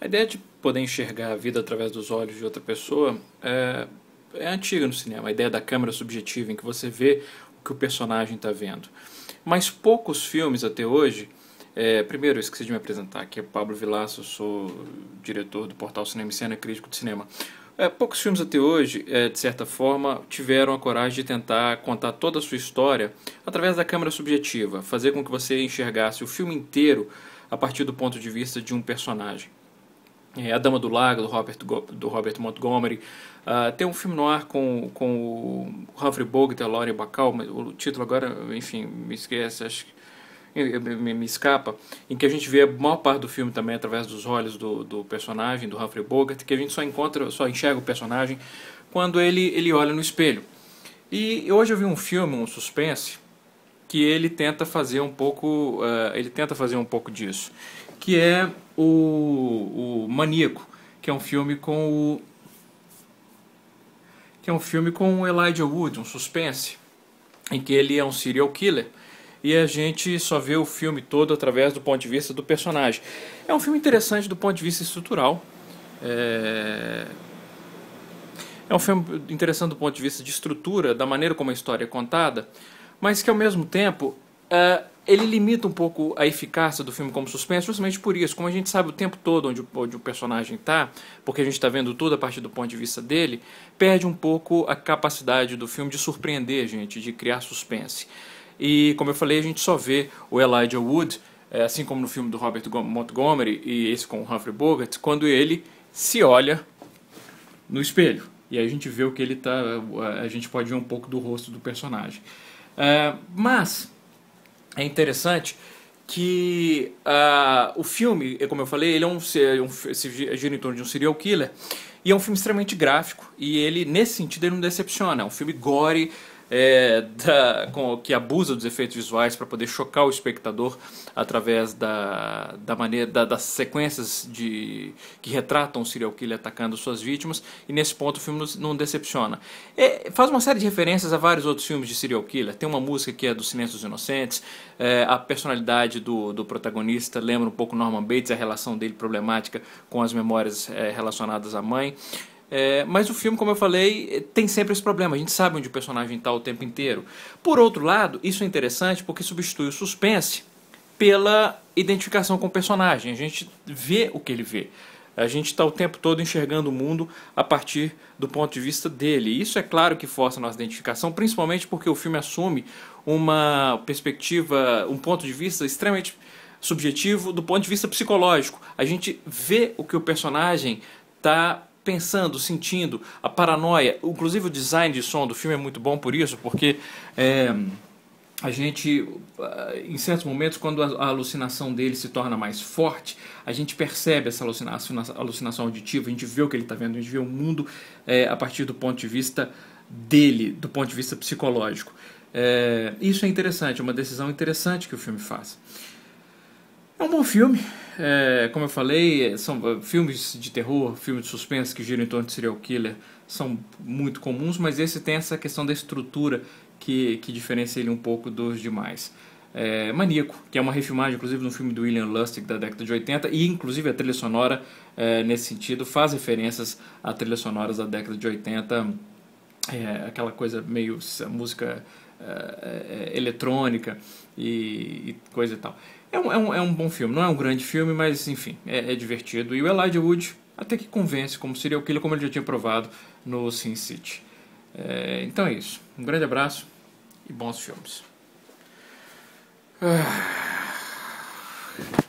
A ideia de poder enxergar a vida através dos olhos de outra pessoa é, é antiga no cinema, a ideia da câmera subjetiva, em que você vê o que o personagem está vendo. Mas poucos filmes até hoje. É, primeiro, eu esqueci de me apresentar, aqui é Pablo Vilaça, sou diretor do portal Cinema e Cena, crítico de cinema. É, poucos filmes até hoje, é, de certa forma, tiveram a coragem de tentar contar toda a sua história através da câmera subjetiva, fazer com que você enxergasse o filme inteiro a partir do ponto de vista de um personagem é, A Dama do Lago, do Robert, do Robert Montgomery. Uh, tem um filme no ar com, com o Humphrey Bogart e a Laurie Bacall, mas o título agora, enfim, me esquece, acho que me, me, escapa, em que a gente vê a maior parte do filme também através dos olhos do, do personagem, do Humphrey Bogart, que a gente só encontra, só enxerga o personagem quando ele, ele olha no espelho. E hoje eu vi um filme, um suspense, que ele tenta fazer um pouco, uh, ele tenta fazer um pouco disso, que é o, o Maníaco, que é um filme com o que é um filme com o Elijah Wood, um suspense, em que ele é um serial killer e a gente só vê o filme todo através do ponto de vista do personagem. É um filme interessante do ponto de vista estrutural. É... é um filme interessante do ponto de vista de estrutura, da maneira como a história é contada, mas que ao mesmo tempo é, ele limita um pouco a eficácia do filme como suspense, justamente por isso. Como a gente sabe o tempo todo onde, onde o personagem está, porque a gente está vendo tudo a partir do ponto de vista dele, perde um pouco a capacidade do filme de surpreender a gente, de criar suspense. E, como eu falei, a gente só vê o Elijah Wood, é, assim como no filme do Robert Montgomery e esse com o Humphrey Bogart, quando ele se olha no espelho. E aí a gente vê o que ele tá. A gente pode ver um pouco do rosto do personagem. É, mas é interessante que uh, o filme, é como eu falei, ele é um, é um, gira em torno de um serial killer e é um filme extremamente gráfico e ele, nesse sentido, ele não decepciona. É um filme gore, é, da, com, que abusa dos efeitos visuais para poder chocar o espectador através da, da maneira da, das sequências de que retratam o serial killer atacando suas vítimas e nesse ponto o filme não decepciona é, faz uma série de referências a vários outros filmes de serial killer tem uma música que é do Silêncio dos Inocentes é, a personalidade do, do protagonista lembra um pouco Norman Bates a relação dele problemática com as memórias é, relacionadas à mãe é, mas o filme, como eu falei, tem sempre esse problema. A gente sabe onde o personagem está o tempo inteiro. Por outro lado, isso é interessante porque substitui o suspense pela identificação com o personagem. A gente vê o que ele vê. A gente está o tempo todo enxergando o mundo a partir do ponto de vista dele. isso é claro que força a nossa identificação, principalmente porque o filme assume uma perspectiva, um ponto de vista extremamente subjetivo do ponto de vista psicológico. A gente vê o que o personagem está pensando, sentindo, a paranoia. Inclusive o design de som do filme é muito bom por isso, porque é, a gente, ah, em certos momentos, quando a alucinação dele se torna mais forte, a gente percebe essa alucinação, alucinação auditiva, a gente vê o que ele está vendo, a gente vê o mundo é, a partir do ponto de vista dele, do ponto de vista psicológico. É, isso é interessante, é uma decisão interessante que o filme faz. É um bom filme. É, como eu falei, são eh, filmes de terror, filmes de suspense que giram em torno de serial killer são muito comuns, mas esse tem essa questão da estrutura que, que diferencia ele um pouco dos demais. É, Maníaco, que é uma refilmagem, inclusive, de um filme do William Lustig da década de 80, e inclusive a trilha sonora, é, nesse sentido, faz referências a trilhas sonoras da década de 80, é, aquela coisa meio música é, é, é, eletrônica e, e coisa e tal. É um, é, um, é um bom filme, não é um grande filme, mas enfim, é, é divertido. E o Elijah Wood até que convence como seria o killer, como ele já tinha provado no Sin City. É, então é isso. Um grande abraço e bons filmes. Ah.